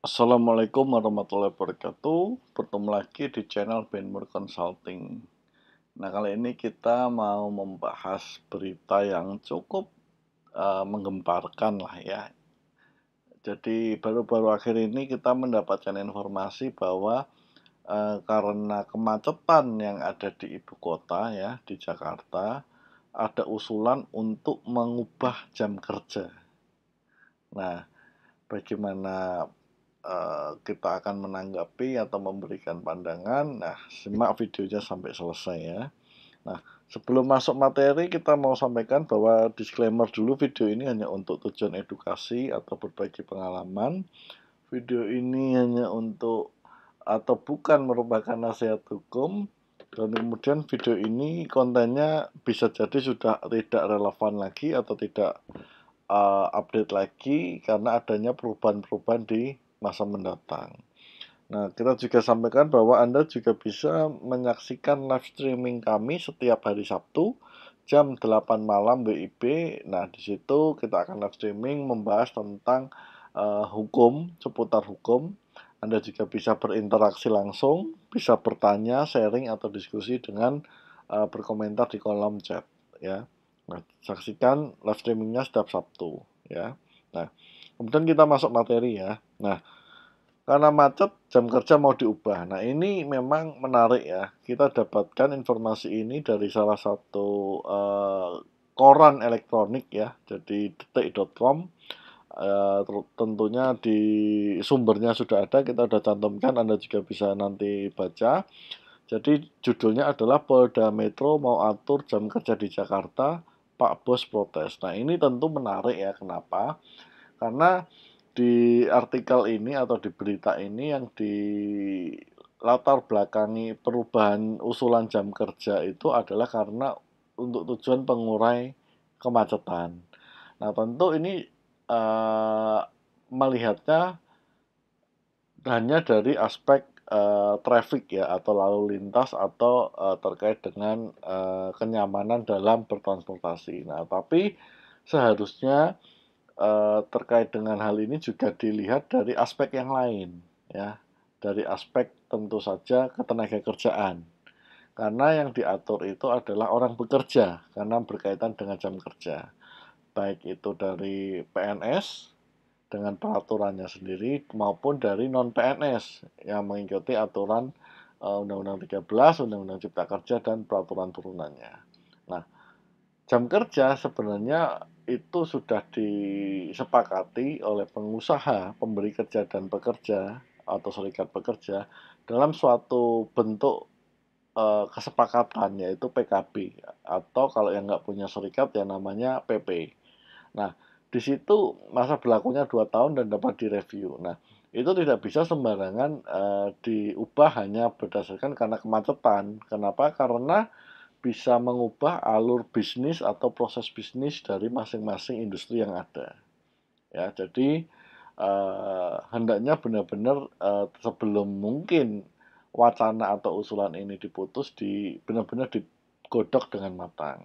Assalamualaikum warahmatullahi wabarakatuh Bertemu lagi di channel Benmur Consulting Nah kali ini kita mau membahas berita yang cukup uh, menggemparkan lah ya Jadi baru-baru akhir ini kita mendapatkan informasi bahwa uh, Karena kemacetan yang ada di ibu kota ya di Jakarta Ada usulan untuk mengubah jam kerja Nah bagaimana Eh, kita akan menanggapi atau memberikan pandangan. Nah, simak videonya sampai selesai ya. Nah, sebelum masuk materi kita mau sampaikan bahwa disclaimer dulu video ini hanya untuk tujuan edukasi atau berbagi pengalaman. Video ini hanya untuk atau bukan merupakan nasihat hukum dan kemudian video ini kontennya bisa jadi sudah tidak relevan lagi atau tidak uh, update lagi karena adanya perubahan-perubahan di masa mendatang. Nah, kita juga sampaikan bahwa Anda juga bisa menyaksikan live streaming kami setiap hari Sabtu jam 8 malam WIB. Nah, di situ kita akan live streaming membahas tentang uh, hukum, seputar hukum. Anda juga bisa berinteraksi langsung, bisa bertanya, sharing atau diskusi dengan uh, berkomentar di kolom chat ya. Nah, saksikan live streamingnya setiap Sabtu ya. Nah, kemudian kita masuk materi ya. Nah, karena macet jam kerja mau diubah. Nah, ini memang menarik ya. Kita dapatkan informasi ini dari salah satu uh, koran elektronik ya. Jadi detik.com uh, eh, tentunya di sumbernya sudah ada, kita sudah cantumkan, Anda juga bisa nanti baca. Jadi judulnya adalah Polda Metro mau atur jam kerja di Jakarta, Pak Bos protes. Nah, ini tentu menarik ya kenapa? Karena di artikel ini atau di berita ini yang di latar belakangi perubahan usulan jam kerja itu adalah karena untuk tujuan pengurai kemacetan. Nah, tentu ini uh, melihatnya hanya dari aspek uh, eh, traffic ya atau lalu lintas atau uh, terkait dengan uh, kenyamanan dalam bertransportasi. Nah, tapi seharusnya Eh, terkait dengan hal ini juga dilihat dari aspek yang lain ya dari aspek tentu saja ketenaga kerjaan karena yang diatur itu adalah orang bekerja karena berkaitan dengan jam kerja baik itu dari PNS dengan peraturannya sendiri maupun dari non PNS yang mengikuti aturan eh, Undang-Undang uh, 13, Undang-Undang Cipta Kerja dan peraturan turunannya. Nah, jam kerja sebenarnya itu sudah disepakati oleh pengusaha, pemberi kerja dan pekerja atau serikat pekerja dalam suatu bentuk eh, kesepakatan yaitu PKB atau kalau yang nggak punya serikat ya namanya PP. Nah di situ masa berlakunya dua tahun dan dapat direview. Nah itu tidak bisa sembarangan eh, diubah hanya berdasarkan karena kemacetan. Kenapa? Karena bisa mengubah alur bisnis atau proses bisnis dari masing-masing industri yang ada. Ya, jadi eh, hendaknya benar-benar eh, sebelum mungkin wacana atau usulan ini diputus di benar-benar digodok dengan matang.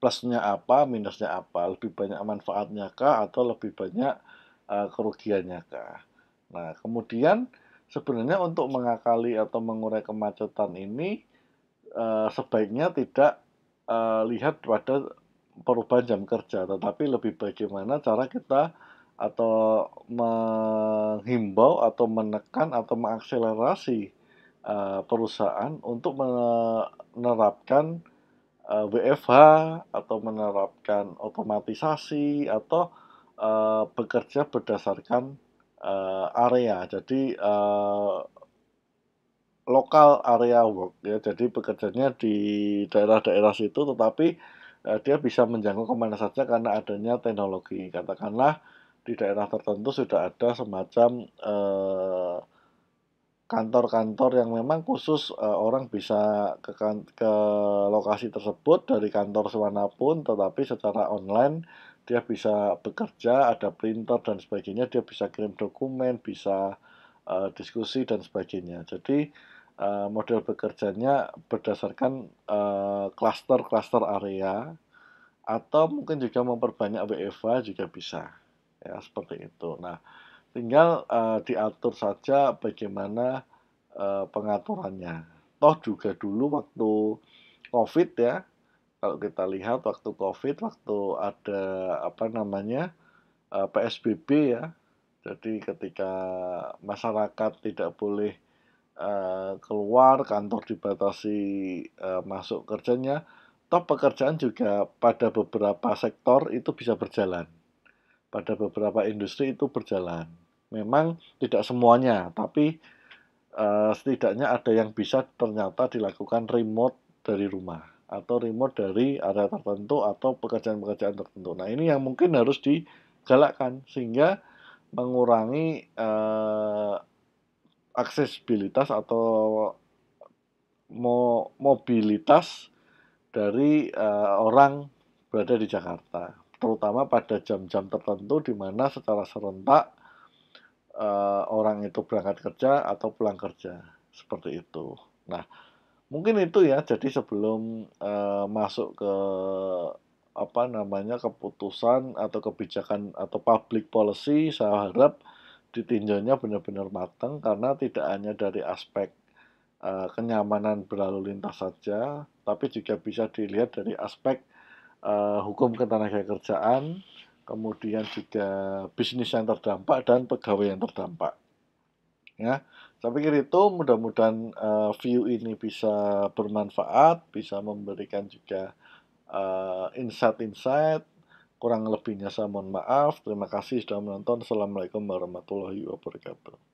Plusnya apa, minusnya apa, lebih banyak manfaatnya kah atau lebih banyak uh, kerugiannya kah. Nah, kemudian sebenarnya untuk mengakali atau mengurai kemacetan ini Eh, sebaiknya tidak uh, lihat pada perubahan jam kerja, tetapi lebih bagaimana cara kita atau menghimbau atau menekan atau mengakselerasi uh, perusahaan untuk menerapkan uh, WFH atau menerapkan otomatisasi atau uh, bekerja berdasarkan uh, area. Jadi uh, lokal area work ya. Jadi bekerjanya di daerah-daerah situ tetapi eh, dia bisa menjangkau kemana saja karena adanya teknologi. Katakanlah di daerah tertentu sudah ada semacam kantor eh, kantor-kantor yang memang khusus uh, orang bisa ke, kan, ke lokasi tersebut dari kantor pun tetapi secara online dia bisa bekerja ada printer dan sebagainya dia bisa kirim dokumen bisa eh, diskusi dan sebagainya jadi Eh, model bekerjanya berdasarkan eh, klaster-klaster uh, area atau mungkin juga memperbanyak WFA juga bisa ya seperti itu. Nah, tinggal uh, diatur saja bagaimana uh, pengaturannya. Toh juga dulu waktu COVID ya, kalau kita lihat waktu COVID, waktu ada apa namanya uh, PSBB ya, jadi ketika masyarakat tidak boleh Eh, keluar, kantor dibatasi uh, masuk kerjanya, top pekerjaan juga pada beberapa sektor itu bisa berjalan. Pada beberapa industri itu berjalan. Memang tidak semuanya, tapi uh, setidaknya ada yang bisa ternyata dilakukan remote dari rumah atau remote dari area tertentu atau pekerjaan-pekerjaan tertentu. Nah, ini yang mungkin harus digalakkan sehingga mengurangi uh, aksesibilitas atau mo mobilitas dari uh, orang berada di Jakarta, terutama pada jam-jam tertentu di mana secara serentak uh, orang itu berangkat kerja atau pulang kerja seperti itu. Nah, mungkin itu ya. Jadi sebelum uh, masuk ke apa namanya keputusan atau kebijakan atau public policy, saya harap ditinjaunya benar-benar matang karena tidak hanya dari aspek uh, kenyamanan berlalu lintas saja, tapi juga bisa dilihat dari aspek uh, hukum ketenaga kerjaan, kemudian juga bisnis yang terdampak dan pegawai yang terdampak. Ya, saya pikir itu mudah-mudahan uh, view ini bisa bermanfaat, bisa memberikan juga insight-insight uh, insight -insight Kurang lebihnya saya mohon maaf. Terima kasih sudah menonton. Assalamualaikum warahmatullahi wabarakatuh.